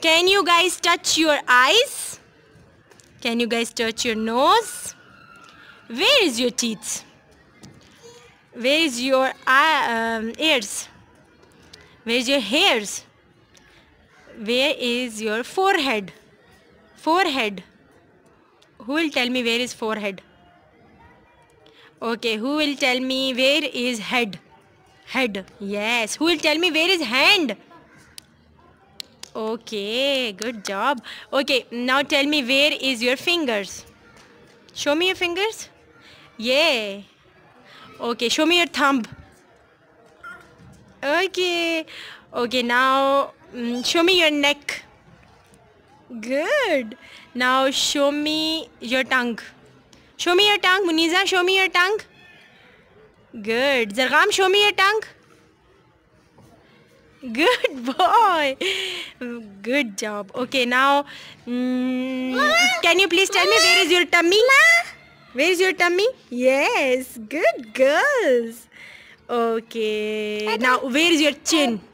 Can you guys touch your eyes? Can you guys touch your nose? Where is your teeth? Where is your um, ears? Where is your hairs? Where is your forehead? Forehead. Who will tell me where is forehead? Okay, who will tell me where is head? Head. Yes. Who will tell me where is hand? Okay, good job. Okay, now tell me where is your fingers? Show me your fingers. Yeah. Okay, show me your thumb. Okay. Okay, now mm, show me your neck. Good. Now show me your tongue. Show me your tongue. Muniza, show me your tongue. Good. Zargam, show me your tongue. Good boy. Good job. Okay, now mm, can you please tell Mama. me where is your tummy? Where is your tummy? Yes. Good girls. Okay. Now where is your chin?